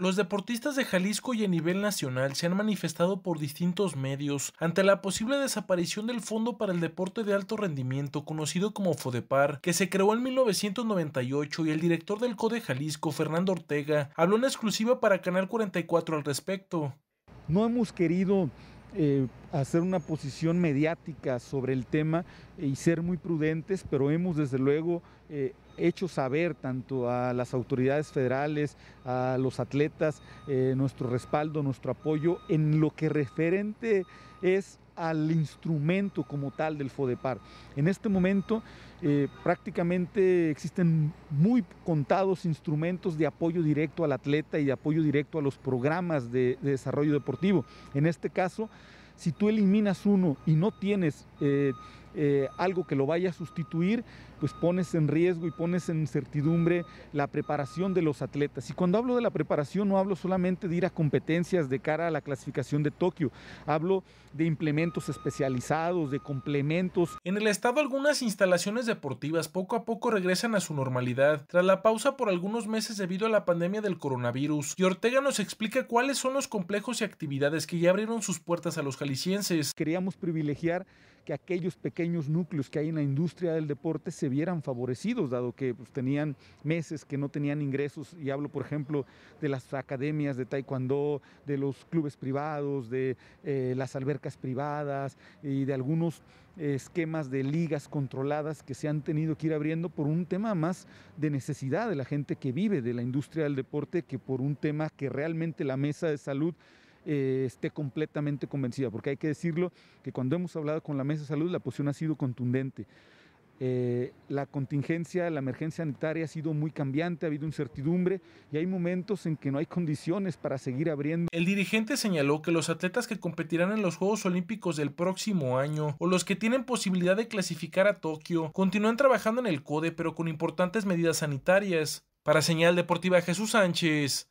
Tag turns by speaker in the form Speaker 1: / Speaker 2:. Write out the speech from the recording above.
Speaker 1: Los deportistas de Jalisco y a nivel nacional se han manifestado por distintos medios ante la posible desaparición del Fondo para el Deporte de Alto Rendimiento, conocido como FODEPAR, que se creó en 1998 y el director del CODE Jalisco, Fernando Ortega, habló en exclusiva para Canal 44 al respecto.
Speaker 2: No hemos querido eh, hacer una posición mediática sobre el tema eh, y ser muy prudentes, pero hemos desde luego eh, hecho saber tanto a las autoridades federales, a los atletas, nuestro respaldo, nuestro apoyo en lo que referente es al instrumento como tal del FODEPAR. En este momento eh, prácticamente existen muy contados instrumentos de apoyo directo al atleta y de apoyo directo a los programas de desarrollo deportivo. En este caso, si tú eliminas uno y no tienes eh, eh, algo que lo vaya a sustituir, pues pones en riesgo y pones en incertidumbre la preparación de los atletas. Y cuando hablo de la preparación no hablo solamente de ir a competencias de cara a la clasificación de Tokio, hablo de implementos especializados, de complementos. En el estado algunas instalaciones deportivas poco
Speaker 1: a poco regresan a su normalidad, tras la pausa por algunos meses debido a la pandemia del coronavirus, y Ortega nos explica cuáles son los complejos y actividades que ya abrieron sus puertas a los
Speaker 2: Queríamos privilegiar que aquellos pequeños núcleos que hay en la industria del deporte se vieran favorecidos, dado que pues, tenían meses que no tenían ingresos, y hablo por ejemplo de las academias de taekwondo, de los clubes privados, de eh, las albercas privadas y de algunos esquemas de ligas controladas que se han tenido que ir abriendo por un tema más de necesidad de la gente que vive de la industria del deporte que por un tema que realmente la mesa de salud eh, esté completamente convencida, porque hay que decirlo que cuando hemos hablado con la Mesa de Salud la posición ha sido contundente. Eh, la contingencia, la emergencia sanitaria ha sido muy cambiante, ha habido incertidumbre y hay momentos en que no hay condiciones para seguir abriendo.
Speaker 1: El dirigente señaló que los atletas que competirán en los Juegos Olímpicos del próximo año o los que tienen posibilidad de clasificar a Tokio continúan trabajando en el CODE pero con importantes medidas sanitarias. Para Señal Deportiva Jesús Sánchez,